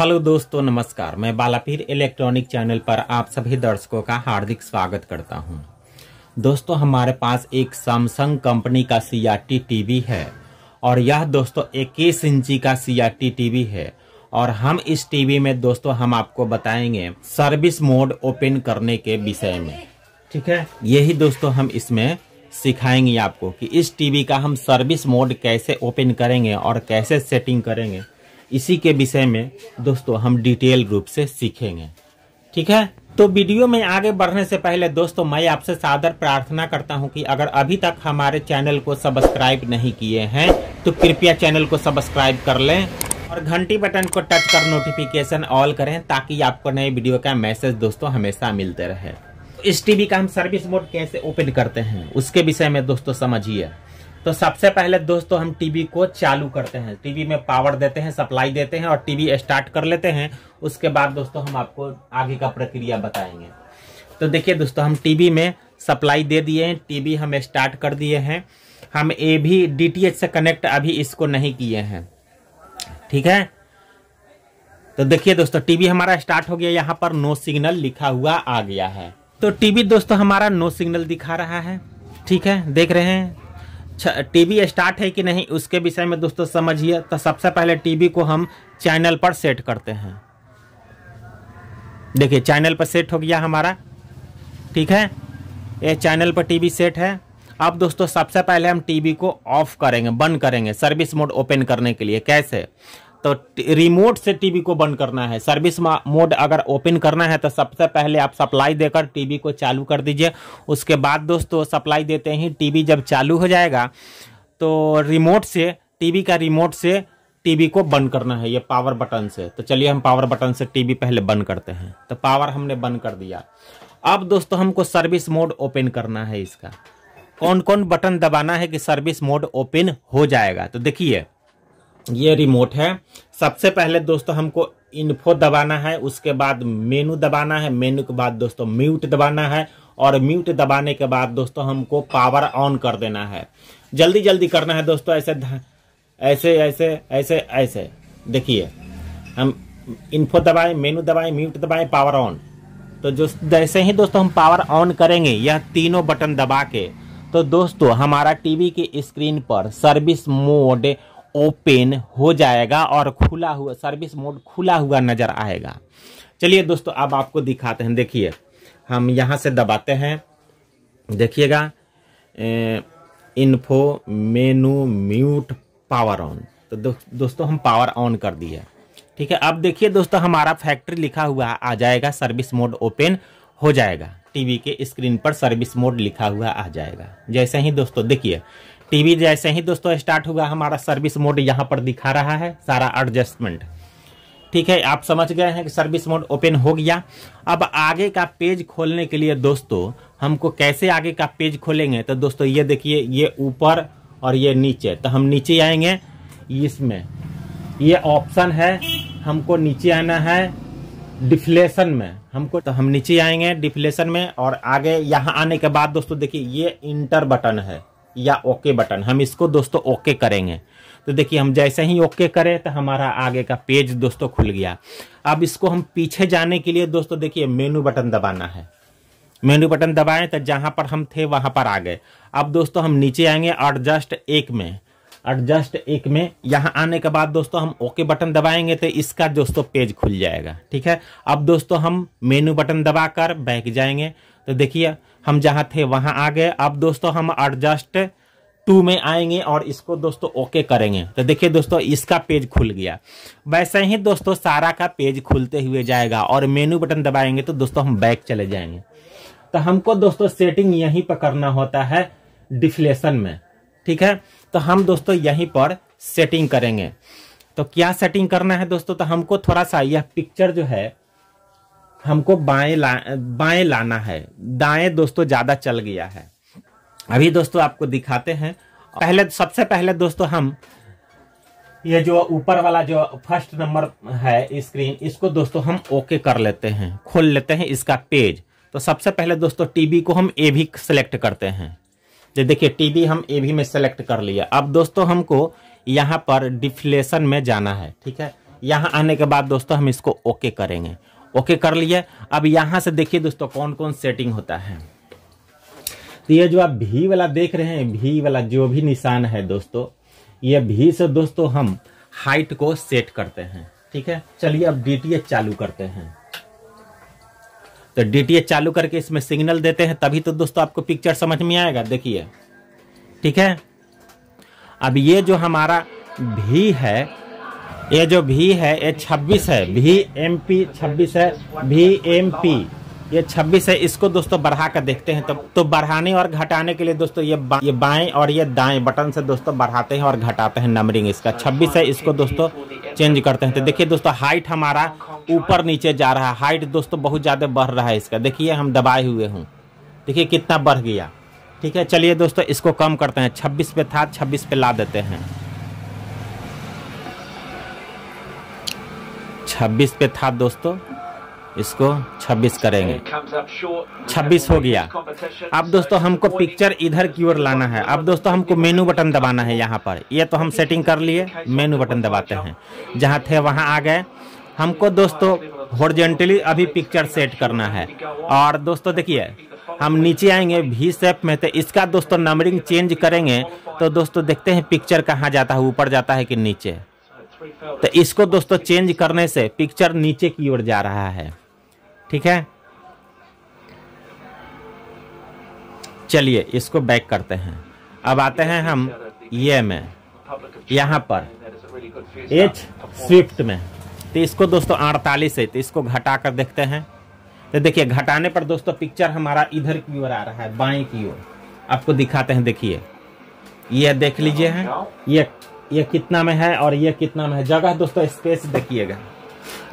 Hello दोस्तों नमस्कार मैं बालापीर इलेक्ट्रॉनिक चैनल पर आप सभी दर्शकों का हार्दिक स्वागत करता हूं। दोस्तों हमारे पास एक सैमसंग कंपनी का सी टीवी है और यह दोस्तों इक्कीस इंची का सी टीवी है और हम इस टीवी में दोस्तों हम आपको बताएंगे सर्विस मोड ओपन करने के विषय में ठीक है यही दोस्तों हम इसमें सिखाएंगे आपको कि इस टीवी का हम सर्विस मोड कैसे ओपन करेंगे और कैसे सेटिंग करेंगे इसी के विषय में दोस्तों हम डिटेल रूप से सीखेंगे ठीक है तो वीडियो में आगे बढ़ने से पहले दोस्तों मैं आपसे सादर प्रार्थना करता हूं कि अगर अभी तक हमारे चैनल को सब्सक्राइब नहीं किए हैं तो कृपया चैनल को सब्सक्राइब कर लें और घंटी बटन को टच कर नोटिफिकेशन ऑल करें ताकि आपको नए वीडियो का मैसेज दोस्तों हमेशा मिलते रहे इस टीवी का हम सर्विस मोड कैसे ओपन करते हैं उसके विषय में दोस्तों समझिए तो सबसे पहले दोस्तों हम टीवी को चालू करते हैं टीवी में पावर देते हैं सप्लाई देते हैं और टीवी स्टार्ट कर लेते हैं उसके बाद दोस्तों हम आपको आगे का प्रक्रिया बताएंगे तो देखिए दोस्तों हम टीवी में सप्लाई दे दिए हैं टीवी हम स्टार्ट कर दिए हैं हम ए भी डी से कनेक्ट अभी इसको नहीं किए हैं ठीक है तो देखिए दोस्तों टीवी हमारा स्टार्ट हो गया यहाँ पर नो सिग्नल लिखा हुआ आ गया है तो टीवी दोस्तों हमारा नो सिग्नल दिखा रहा है ठीक है देख रहे हैं टीवी स्टार्ट है कि नहीं उसके विषय में दोस्तों समझिए तो सबसे पहले टीवी को हम चैनल पर सेट करते हैं देखिए चैनल पर सेट हो गया हमारा ठीक है ये चैनल पर टीवी सेट है अब दोस्तों सबसे पहले हम टीवी को ऑफ करेंगे बंद करेंगे सर्विस मोड ओपन करने के लिए कैसे तो रिमोट से टीवी को बंद करना है सर्विस मोड अगर ओपन करना है तो सबसे पहले आप सप्लाई देकर टीवी को चालू कर दीजिए उसके बाद दोस्तों सप्लाई देते ही टीवी जब चालू हो जाएगा तो रिमोट से टीवी का रिमोट से टीवी को बंद करना है ये पावर बटन से तो चलिए हम पावर बटन से टीवी पहले बंद करते हैं तो पावर हमने बंद कर दिया अब दोस्तों हमको सर्विस मोड ओपन करना है इसका कौन कौन बटन दबाना है कि सर्विस मोड ओपन हो जाएगा तो देखिए ये रिमोट है सबसे पहले दोस्तों हमको इन्फो दबाना है उसके बाद मेनू दबाना है मेनू के बाद दोस्तों म्यूट दबाना है और म्यूट दबाने के बाद दोस्तों हमको पावर ऑन कर देना है जल्दी जल्दी करना है दोस्तों ऐसे ऐसे ऐसे ऐसे ऐसे देखिए हम इन्फो दबाएं मेनू दबाएं म्यूट दबाएं पावर ऑन तो जो जैसे ही दोस्तों हम पावर ऑन करेंगे यह तीनों बटन दबा के तो दोस्तों हमारा टीवी की स्क्रीन पर सर्विस मोड ओपन हो जाएगा और खुला हुआ सर्विस मोड खुला हुआ नज़र आएगा चलिए दोस्तों अब आपको दिखाते हैं देखिए हम यहाँ से दबाते हैं देखिएगा info menu mute power on तो दो, दोस्तों हम पावर ऑन कर दिए ठीक है अब देखिए दोस्तों हमारा फैक्ट्री लिखा हुआ आ जाएगा सर्विस मोड ओपन हो जाएगा टीवी के स्क्रीन पर सर्विस मोड लिखा हुआ आ जाएगा जैसे ही दोस्तों देखिए टीवी जैसे ही दोस्तों स्टार्ट हुआ हमारा सर्विस मोड यहाँ पर दिखा रहा है सारा एडजस्टमेंट ठीक है आप समझ गए हैं कि सर्विस मोड ओपन हो गया अब आगे का पेज खोलने के लिए दोस्तों हमको कैसे आगे का पेज खोलेंगे तो दोस्तों ये देखिए ये ऊपर और ये नीचे तो हम नीचे आएंगे इसमें ये ऑप्शन है हमको नीचे आना है डिफ्लेशन में हमको तो हम नीचे आएंगे डिफ्लेशन में और आगे यहाँ आने के बाद दोस्तों देखिए ये इंटर बटन है या ओके बटन हम इसको दोस्तों ओके करेंगे तो देखिए हम जैसे ही ओके करें तो हमारा आगे का पेज दोस्तों खुल गया अब इसको हम पीछे जाने के लिए दोस्तों देखिए मेनू बटन दबाना है मेनू बटन दबाएं तो जहां पर हम थे वहां पर आ गए अब दोस्तों हम नीचे आएंगे एडजस्ट एक में एडजस्ट एक में यहां आने के बाद दोस्तों हम ओके बटन दबाएंगे तो इसका दोस्तों पेज खुल जाएगा ठीक है अब दोस्तों हम मेनू बटन दबाकर बैक जाएंगे तो देखिए हम जहाँ थे वहाँ आ गए अब दोस्तों हम एडजस्ट टू में आएंगे और इसको दोस्तों ओके करेंगे तो देखिए दोस्तों इसका पेज खुल गया वैसे ही दोस्तों सारा का पेज खुलते हुए जाएगा और मेनू बटन दबाएंगे तो दोस्तों हम बैक चले जाएंगे तो हमको दोस्तों सेटिंग यहीं पर करना होता है डिफ्लेशन में ठीक है तो हम दोस्तों यहीं पर सेटिंग करेंगे तो क्या सेटिंग करना है दोस्तों तो हमको थोड़ा सा यह पिक्चर जो है हमको बाएं ला बाएं लाना है दाएं दोस्तों ज़्यादा चल गया है अभी दोस्तों आपको दिखाते हैं पहले सबसे पहले दोस्तों हम ये जो ऊपर वाला जो फर्स्ट नंबर है स्क्रीन इसको दोस्तों हम ओके कर लेते हैं खोल लेते हैं इसका पेज तो सबसे पहले दोस्तों टीबी को हम ए भी सेलेक्ट करते हैं जो देखिए टीबी हम ए भी में सेलेक्ट कर लिया अब दोस्तों हमको यहाँ पर डिफ्लेशन में जाना है ठीक है यहाँ आने के बाद दोस्तों हम इसको ओके करेंगे ओके कर लिए अब यहाँ से देखिए दोस्तों कौन कौन सेटिंग होता है तो ये जो आप भी वाला देख रहे हैं भी वाला जो भी निशान है दोस्तों ये भी से दोस्तों हम हाइट को सेट करते हैं ठीक है चलिए अब डी चालू करते हैं तो डी चालू करके इसमें सिग्नल देते हैं तभी तो दोस्तों आपको पिक्चर समझ में आएगा देखिए ठीक है अब ये जो हमारा भी है ये जो भी है ये 26 है भी एम पी छब्बीस है भी एम पी ये 26 है इसको दोस्तों बढ़ा कर देखते हैं तो तो बढ़ाने और घटाने के लिए दोस्तों ये बा, ये बाएं और ये दाएं बटन से दोस्तों बढ़ाते हैं और घटाते हैं नंबरिंग इसका 26 है इसको दोस्तों चेंज करते हैं तो देखिए दोस्तों हाइट हमारा ऊपर नीचे जा रहा है हाइट दोस्तों बहुत ज़्यादा बढ़ रहा है इसका देखिए हम दबाए हुए हूँ देखिए कितना बढ़ गया ठीक है चलिए दोस्तों इसको कम करते हैं छब्बीस पे था छब्बीस पे ला देते हैं 26 पे था दोस्तों इसको 26 करेंगे 26 हो गया अब दोस्तों हमको पिक्चर इधर की ओर लाना है अब दोस्तों हमको मेनू बटन दबाना है यहाँ पर ये तो हम सेटिंग कर लिए मेनू बटन दबाते हैं जहाँ थे वहाँ आ गए हमको दोस्तों हॉर्जेंटली अभी पिक्चर सेट करना है और दोस्तों देखिए हम नीचे आएंगे भी सेप में तो इसका दोस्तों नंबरिंग चेंज करेंगे तो दोस्तों देखते हैं पिक्चर कहाँ जाता है ऊपर जाता है कि नीचे तो इसको दोस्तों चेंज करने से पिक्चर नीचे की ओर जा रहा है ठीक है चलिए इसको बैक करते हैं अब आते हैं हम ये में यहाँ पर एच स्विफ्ट में तो इसको दोस्तों अड़तालीस है तो इसको घटा कर देखते हैं तो देखिए घटाने पर दोस्तों पिक्चर हमारा इधर की ओर आ रहा है बाएं की ओर आपको दिखाते हैं देखिए यह देख लीजिए है ये ये कितना में है और ये कितना में है जगह दोस्तों स्पेस देखिएगा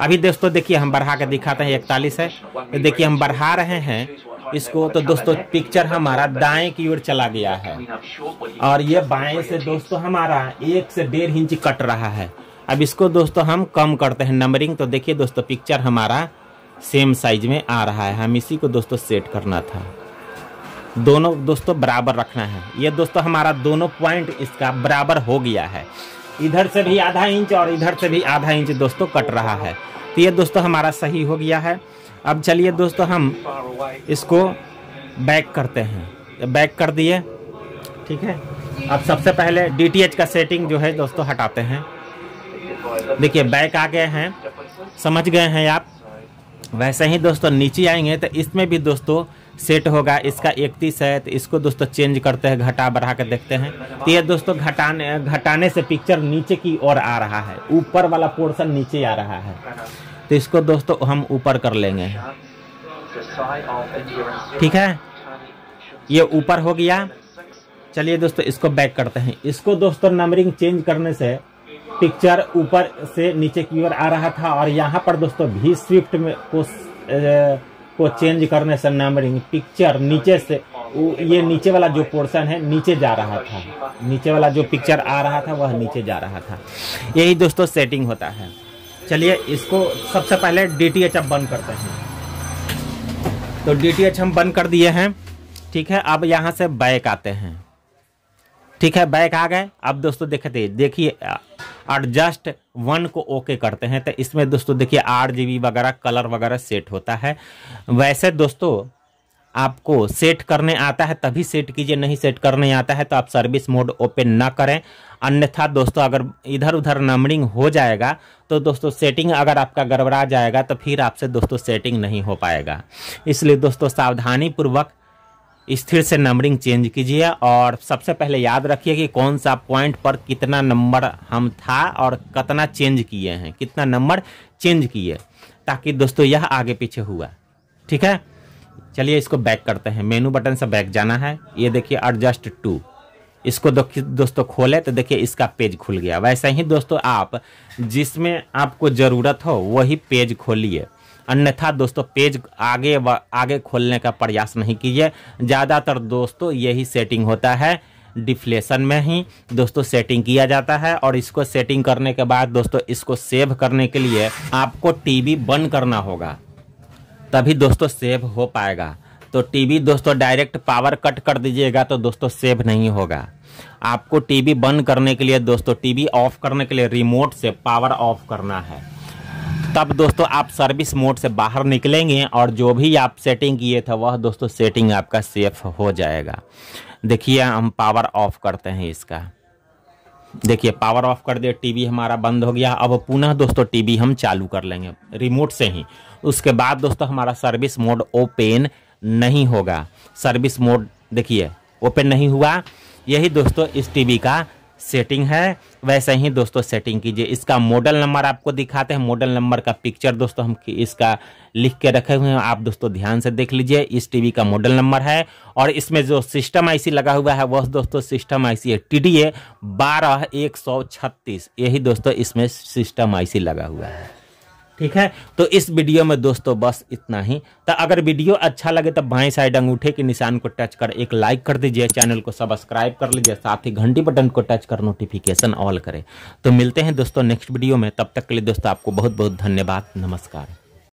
अभी दोस्तों देखिए हम बढ़ा के दिखाते हैं इकतालीस है तो देखिए हम बढ़ा रहे हैं इसको तो दोस्तों पिक्चर हमारा दाएं की ओर चला गया है और ये बाएं से दोस्तों हमारा एक से डेढ़ इंच कट रहा है अब इसको दोस्तों हम कम करते हैं नंबरिंग तो देखिए दोस्तों पिक्चर हमारा सेम साइज में आ रहा है हम इसी को दोस्तों सेट करना था दोनों दोस्तों बराबर रखना है ये दोस्तों हमारा दोनों पॉइंट इसका बराबर हो गया है इधर से भी आधा इंच और इधर से भी आधा इंच दोस्तों कट रहा है तो ये दोस्तों हमारा सही हो गया है अब चलिए दोस्तों हम इसको बैक करते हैं बैक कर दिए ठीक है अब सबसे पहले डी का सेटिंग जो है दोस्तों हटाते हैं देखिए बैक आ गए हैं समझ गए हैं आप वैसे ही दोस्तों नीचे आएंगे तो इसमें भी दोस्तों सेट होगा इसका इकतीस है तो इसको दोस्तों चेंज करते हैं घटा बढ़ा कर देखते हैं तो ये दोस्तों घटाने घटाने से पिक्चर नीचे की ओर आ रहा है ऊपर वाला पोर्शन नीचे आ रहा है तो इसको दोस्तों हम ऊपर कर लेंगे ठीक है ये ऊपर हो गया चलिए दोस्तों इसको बैक करते हैं इसको दोस्तों नंबरिंग चेंज करने से पिक्चर ऊपर से नीचे की ओर आ रहा था और यहाँ पर दोस्तों भी स्विफ्ट में को को चेंज करने से नंबरिंग पिक्चर नीचे से ये नीचे वाला जो पोर्शन है नीचे जा रहा था नीचे वाला जो पिक्चर आ रहा था वह नीचे जा रहा था यही दोस्तों सेटिंग होता है चलिए इसको सबसे पहले डी टी एच अब बंद करते हैं तो डी टी एच हम बंद कर दिए हैं ठीक है अब यहाँ से बैक आते हैं ठीक है बैक आ गए अब दोस्तों देखते देखिए एडजस्ट वन को ओके करते हैं तो इसमें दोस्तों देखिए आठ जी वगैरह कलर वगैरह सेट होता है वैसे दोस्तों आपको सेट करने आता है तभी सेट कीजिए नहीं सेट करने आता है तो आप सर्विस मोड ओपन ना करें अन्यथा दोस्तों अगर इधर उधर नंबरिंग हो जाएगा तो दोस्तों सेटिंग अगर आपका गड़बड़ा जाएगा तो फिर आपसे दोस्तों सेटिंग नहीं हो पाएगा इसलिए दोस्तों सावधानी पूर्वक स्थिर से नंबरिंग चेंज कीजिए और सबसे पहले याद रखिए कि कौन सा पॉइंट पर कितना नंबर हम था और कितना चेंज किए हैं कितना नंबर चेंज किए ताकि दोस्तों यह आगे पीछे हुआ ठीक है चलिए इसको बैक करते हैं मेनू बटन से बैक जाना है ये देखिए एडजस्ट टू इसको दोस्तों खोले तो देखिए इसका पेज खुल गया वैसे ही दोस्तों आप जिसमें आपको ज़रूरत हो वही पेज खोलिए अन्यथा दोस्तों पेज आगे आगे खोलने का प्रयास नहीं कीजिए ज़्यादातर दोस्तों यही सेटिंग होता है डिफ्लेशन में ही दोस्तों सेटिंग किया जाता है और इसको सेटिंग करने के बाद दोस्तों इसको सेव करने के लिए आपको टीवी बंद करना होगा तभी दोस्तों सेव हो पाएगा तो टीवी दोस्तों डायरेक्ट पावर कट कर दीजिएगा तो दोस्तों सेव नहीं होगा आपको टीवी बंद करने के लिए दोस्तों टीवी ऑफ करने के लिए रिमोट से पावर ऑफ करना है तब दोस्तों आप सर्विस मोड से बाहर निकलेंगे और जो भी आप सेटिंग किए थे वह दोस्तों सेटिंग आपका सेफ हो जाएगा देखिए हम पावर ऑफ करते हैं इसका देखिए पावर ऑफ कर दिया टीवी हमारा बंद हो गया अब पुनः दोस्तों टीवी हम चालू कर लेंगे रिमोट से ही उसके बाद दोस्तों हमारा सर्विस मोड ओपन नहीं होगा सर्विस मोड देखिए ओपन नहीं हुआ यही दोस्तों इस टीवी का सेटिंग है वैसे ही दोस्तों सेटिंग कीजिए इसका मॉडल नंबर आपको दिखाते हैं मॉडल नंबर का पिक्चर दोस्तों हम इसका लिख के रखे हुए हैं आप दोस्तों ध्यान से देख लीजिए इस टीवी का मॉडल नंबर है और इसमें जो सिस्टम आईसी लगा हुआ है वह दोस्तों सिस्टम आईसी है टी डी ए बारह एक सौ छत्तीस यही दोस्तों इसमें सिस्टम आईसी लगा हुआ है ठीक है तो इस वीडियो में दोस्तों बस इतना ही तो अगर वीडियो अच्छा लगे तो बाएं साइड अंगूठे के निशान को टच कर एक लाइक कर दीजिए चैनल को सब्सक्राइब कर लीजिए साथ ही घंटी बटन को टच कर नोटिफिकेशन ऑल करें तो मिलते हैं दोस्तों नेक्स्ट वीडियो में तब तक के लिए दोस्तों आपको बहुत बहुत धन्यवाद नमस्कार